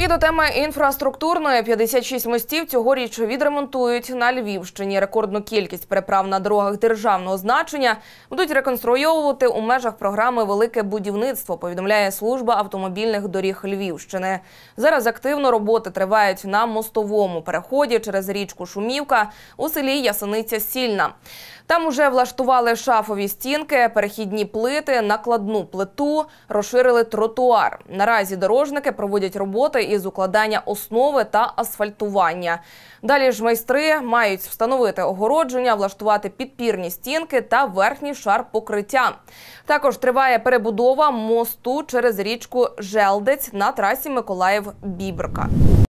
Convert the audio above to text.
І до теми інфраструктурної 56 мостів цьогоріч відремонтують на Львівщині. Рекордну кількість переправ на дорогах державного значення будуть реконструйовувати у межах програми Велике будівництво. Повідомляє служба автомобільних доріг Львівщини. Зараз активно роботи тривають на мостовому переході через річку Шумівка у селі Ясениця Сільна. Там уже влаштували шафові стінки, перехідні плити, накладну плиту, розширили тротуар. Наразі дорожники проводять роботи із укладання основи та асфальтування. Далі ж майстри мають встановити огородження, влаштувати підпірні стінки та верхній шар покриття. Також триває перебудова мосту через річку Желдець на трасі Миколаїв-Бібрка.